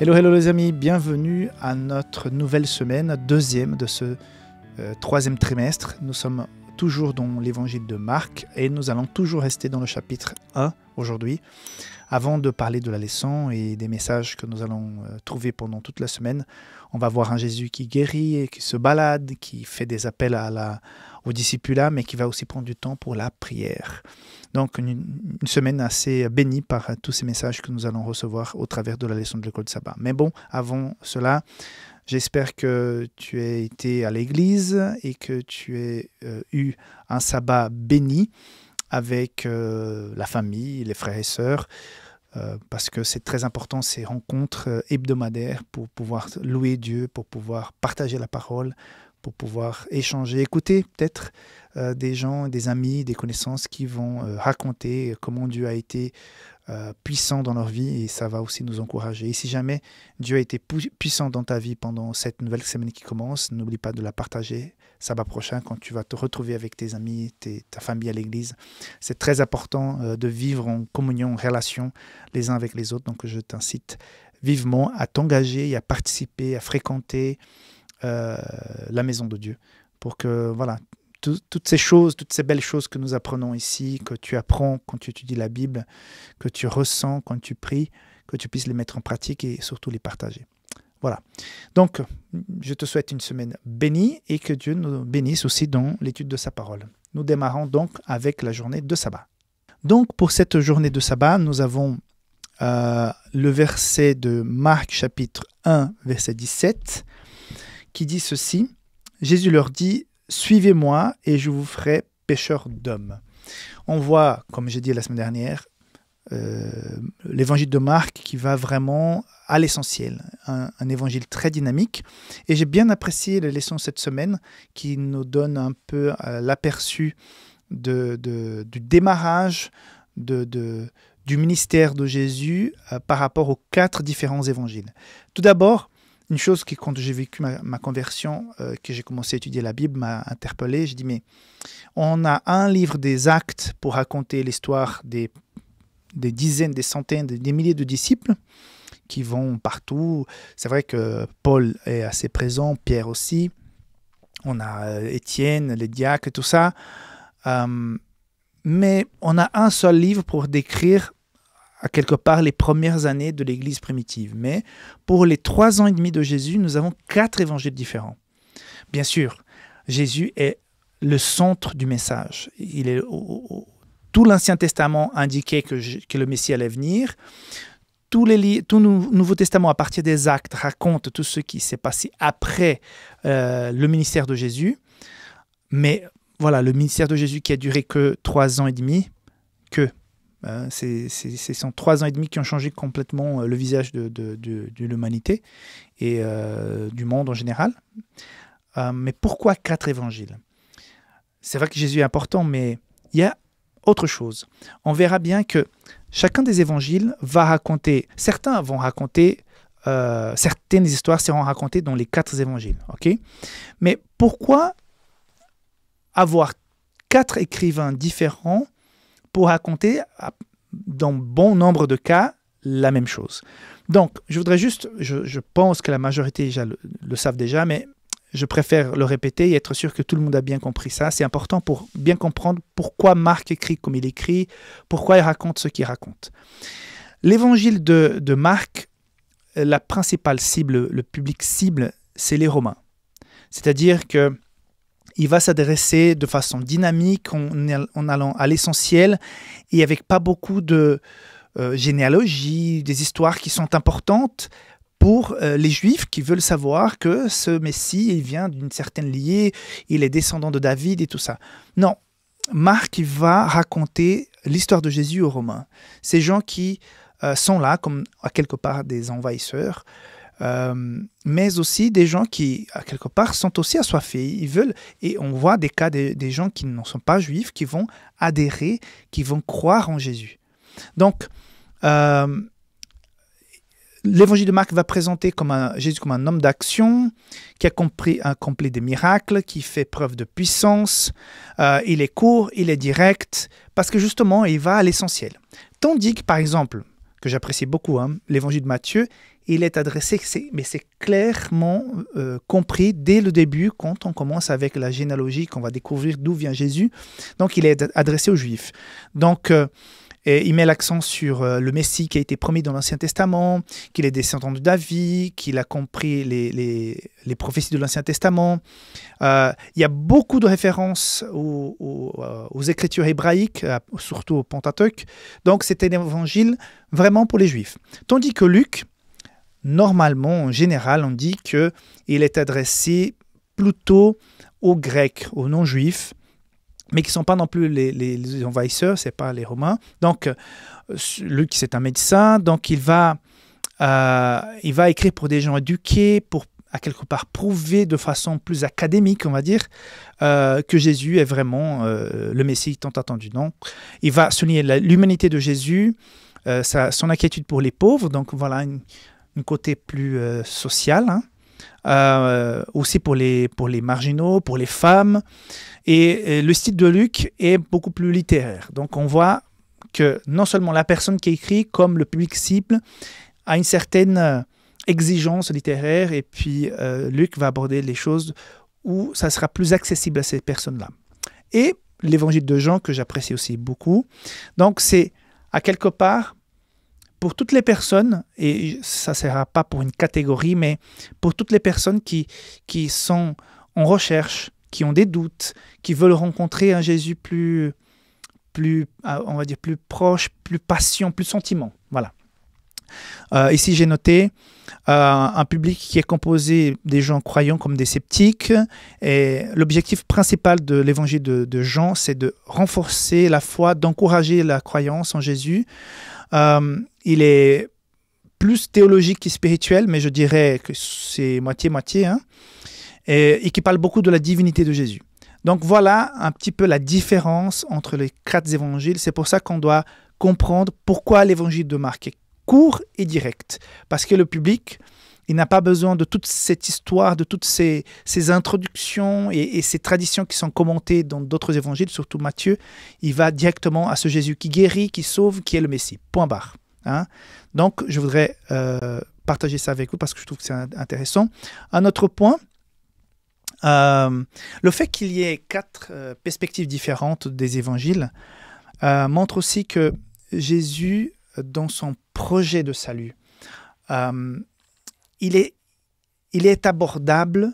Hello, hello les amis, bienvenue à notre nouvelle semaine, deuxième de ce euh, troisième trimestre. Nous sommes toujours dans l'évangile de Marc et nous allons toujours rester dans le chapitre 1 aujourd'hui. Avant de parler de la leçon et des messages que nous allons euh, trouver pendant toute la semaine, on va voir un Jésus qui guérit, et qui se balade, qui fait des appels à la, disciples là, mais qui va aussi prendre du temps pour la prière. Donc une, semaine assez bénie par tous ces messages que nous allons recevoir au travers de la leçon de l'école de sabbat. Mais bon, avant cela, J'espère que tu as été à l'église et que tu as euh, eu un sabbat béni avec euh, la famille, les frères et sœurs, euh, parce que c'est très important ces rencontres hebdomadaires pour pouvoir louer Dieu, pour pouvoir partager la parole, pour pouvoir échanger, écouter peut-être euh, des gens, des amis, des connaissances qui vont euh, raconter comment Dieu a été euh, puissant dans leur vie et ça va aussi nous encourager. Et si jamais Dieu a été puissant dans ta vie pendant cette nouvelle semaine qui commence, n'oublie pas de la partager sabbat prochain quand tu vas te retrouver avec tes amis, ta famille à l'église. C'est très important de vivre en communion, en relation les uns avec les autres. Donc je t'incite vivement à t'engager et à participer, à fréquenter. Euh, la maison de Dieu. Pour que, voilà, toutes ces choses, toutes ces belles choses que nous apprenons ici, que tu apprends quand tu étudies la Bible, que tu ressens quand tu pries, que tu puisses les mettre en pratique et surtout les partager. Voilà. Donc, je te souhaite une semaine bénie et que Dieu nous bénisse aussi dans l'étude de sa parole. Nous démarrons donc avec la journée de sabbat. Donc, pour cette journée de sabbat, nous avons euh, le verset de Marc chapitre 1, verset 17, qui dit ceci. Jésus leur dit, Suivez-moi et je vous ferai pêcheur d'hommes. On voit, comme j'ai dit la semaine dernière, euh, l'évangile de Marc qui va vraiment à l'essentiel, un, évangile très dynamique. Et j'ai bien apprécié les leçons cette semaine qui nous donne un peu euh, l'aperçu du démarrage du ministère de Jésus euh, par rapport aux quatre différents évangiles. Tout d'abord, une chose qui, quand j'ai vécu ma, conversion, euh, que j'ai commencé à étudier la Bible, m'a interpellé. Je dis, mais on a un livre des actes pour raconter l'histoire des, dizaines, des centaines, des milliers de disciples qui vont partout. C'est vrai que Paul est assez présent, Pierre aussi. On a euh, Étienne, les diacres tout ça. Euh, mais on a un seul livre pour décrire à quelque part les premières années de l'Église primitive. Mais pour les trois ans et demi de Jésus, nous avons quatre évangiles différents. Bien sûr, Jésus est le centre du message. tout l'Ancien Testament indiquait que, le Messie allait venir. Tout, les, Nouveau Testament, à partir des actes, raconte tout ce qui s'est passé après euh, le ministère de Jésus. Mais voilà, le ministère de Jésus qui a duré que trois ans et demi, que Hein, c'est trois ans et demi qui ont changé complètement euh, le visage de, l'humanité et euh, du monde en général. Euh, mais pourquoi quatre évangiles C'est vrai que Jésus est important, mais il y a autre chose. On verra bien que chacun des évangiles va raconter, certains vont raconter, certaines histoires seront racontées dans les quatre évangiles. ok mais pourquoi avoir quatre écrivains différents pour raconter, dans bon nombre de cas, la même chose. Donc, je voudrais juste, je, pense que la majorité le, savent déjà, mais je préfère le répéter et être sûr que tout le monde a bien compris ça. C'est important pour bien comprendre pourquoi Marc écrit comme il écrit, pourquoi il raconte ce qu'il raconte. L'évangile de Marc, la principale cible, le public cible, c'est les Romains. C'est-à-dire que il va s'adresser de façon dynamique, en, allant à l'essentiel et avec pas beaucoup de euh, généalogie, des histoires qui sont importantes pour euh, les juifs qui veulent savoir que ce Messie, il vient d'une certaine liée, il est descendant de David et tout ça. Non, Marc il va raconter l'histoire de Jésus aux Romains. Ces gens qui euh, sont là comme à quelque part des envahisseurs euh, mais aussi des gens qui, à quelque part, sont aussi assoiffés. Ils veulent, et on voit des cas des gens qui ne sont pas juifs, qui vont adhérer, qui vont croire en Jésus. Donc, euh, l'évangile de Marc va présenter comme un, Jésus comme un homme d'action qui a compris, accompli des miracles, qui fait preuve de puissance. Euh, il est court, il est direct, parce que justement, il va à l'essentiel. Tandis que, par exemple, que j'apprécie beaucoup, hein, l'évangile de Matthieu, il est adressé, mais c'est clairement euh, compris dès le début quand on commence avec la généalogie, qu'on va découvrir d'où vient Jésus. Donc il est adressé aux Juifs. Donc euh, et il met l'accent sur euh, le Messie qui a été promis dans l'Ancien Testament, qu'il est descendant de David, qu'il a compris les, prophéties de l'Ancien Testament. Euh, il y a beaucoup de références euh, aux, écritures hébraïques, surtout au Pentateuque. Donc c'était évangile vraiment pour les Juifs. Tandis que Luc, normalement, en général, on dit qu'il est adressé plutôt aux Grecs, aux non-juifs, mais qui ne sont pas non plus les, envahisseurs, ce n'est pas les Romains. Donc, euh, Luc, c'est un médecin, donc il va, euh, il va écrire pour des gens éduqués, pour à quelque part prouver de façon plus académique, on va dire, euh, que Jésus est vraiment le Messie tant attendu. non il va souligner l'humanité de Jésus, son inquiétude pour les pauvres, donc voilà une, côté plus social. Hein. Euh, aussi pour les, pour les marginaux, pour les femmes. Et, le style de Luc est beaucoup plus littéraire. Donc on voit que non seulement la personne qui écrit, comme le public cible, a une certaine euh, exigence littéraire, et puis euh, Luc va aborder les choses où ça sera plus accessible à ces personnes-là. Et l'évangile de Jean, que j'apprécie aussi beaucoup. Donc c'est à quelque part pour toutes les personnes, et ça ne sera pas pour une catégorie, mais pour toutes les personnes qui, qui sont en recherche, qui ont des doutes, qui veulent rencontrer un Jésus plus, plus euh, on va dire, plus proche, plus patient, plus sentiment. Voilà. Euh, ici, j'ai noté euh, un public qui est composé des gens croyants comme des sceptiques. Et l'objectif principal de l'évangile de, Jean, c'est de renforcer la foi, d'encourager la croyance en Jésus il est plus théologique et spirituel, mais je dirais que c'est moitié-moitié, hein, et, qui parle beaucoup de la divinité de Jésus. Donc voilà un petit peu la différence entre les quatre évangiles. C'est pour ça qu'on doit comprendre pourquoi l'évangile de Marc est court et direct. Parce que le public, il n'a pas besoin de toute cette histoire, de toutes ces, introductions et, et, ces traditions qui sont commentées dans d'autres évangiles, surtout Matthieu. Il va directement à ce Jésus qui guérit, qui sauve, qui est le Messie. Point barre. Hein. Donc, je voudrais euh, partager ça avec vous parce que je trouve que c'est intéressant. Un autre point, euh, le fait qu'il y ait quatre euh, perspectives différentes des évangiles montre aussi que Jésus, dans son projet de salut, il, il est abordable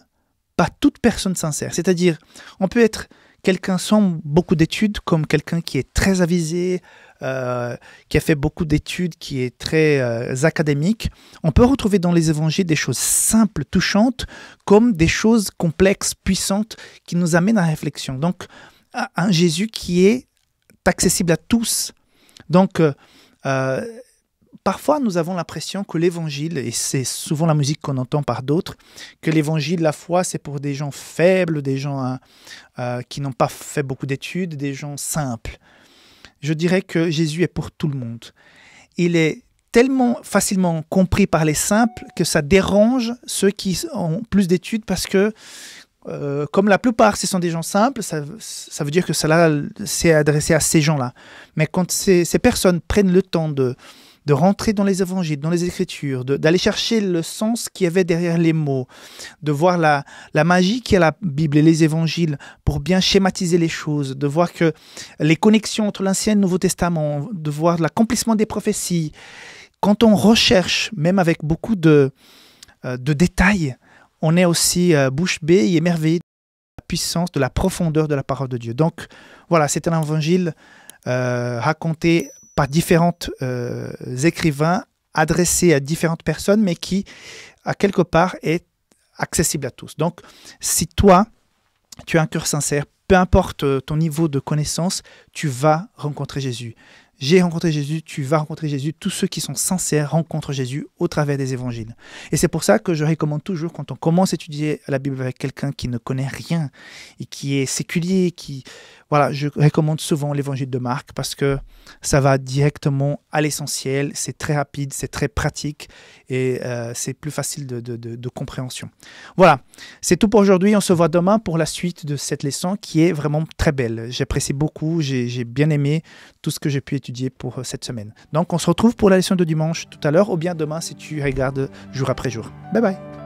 par toute personne sincère. C'est-à-dire, on peut être quelqu'un sans beaucoup d'études, comme quelqu'un qui est très avisé, euh, qui a fait beaucoup d'études, qui est très euh, académique, on peut retrouver dans les évangiles des choses simples, touchantes, comme des choses complexes, puissantes, qui nous amènent à la réflexion. Donc, un Jésus qui est accessible à tous. Donc, euh, parfois nous avons l'impression que l'évangile, et c'est souvent la musique qu'on entend par d'autres, que l'évangile, la foi, c'est pour des gens faibles, des gens hein, qui n'ont pas fait beaucoup d'études, des gens simples je dirais que Jésus est pour tout le monde. Il est tellement facilement compris par les simples que ça dérange ceux qui ont plus d'études parce que euh, comme la plupart, ce sont des gens simples, ça, veut dire que cela s'est adressé à ces gens-là. Mais quand ces personnes prennent le temps de, de rentrer dans les évangiles, dans les écritures, d'aller chercher le sens qu'il y avait derrière les mots, de voir la, la magie qu'il y la Bible et les évangiles pour bien schématiser les choses, de voir que les connexions entre l'Ancien et le Nouveau Testament, de voir l'accomplissement des prophéties. Quand on recherche, même avec beaucoup de, euh, détails, on est aussi euh, bouche bée et émerveillé de la puissance, de la profondeur de la parole de Dieu. Donc voilà, c'est un évangile euh, raconté par différents euh, écrivains adressés à différentes personnes, mais qui, à quelque part, est accessible à tous. Donc, si toi, tu as un cœur sincère, peu importe euh, ton niveau de connaissance, tu vas rencontrer Jésus j'ai rencontré Jésus, tu vas rencontrer Jésus. Tous ceux qui sont sincères rencontrent Jésus au travers des évangiles. Et c'est pour ça que je recommande toujours, quand on commence à étudier la Bible avec quelqu'un qui ne connaît rien et qui est séculier, qui voilà, je recommande souvent l'évangile de Marc parce que ça va directement à l'essentiel, c'est très rapide, c'est très pratique et euh, c'est plus facile de, de, de compréhension. Voilà, c'est tout pour aujourd'hui. On se voit demain pour la suite de cette leçon qui est vraiment très belle. J'apprécie beaucoup, j'ai bien aimé tout ce que j'ai pu étudier pour euh, cette semaine. Donc on se retrouve pour la leçon de dimanche tout à l'heure ou bien demain si tu regardes jour après jour. Bye bye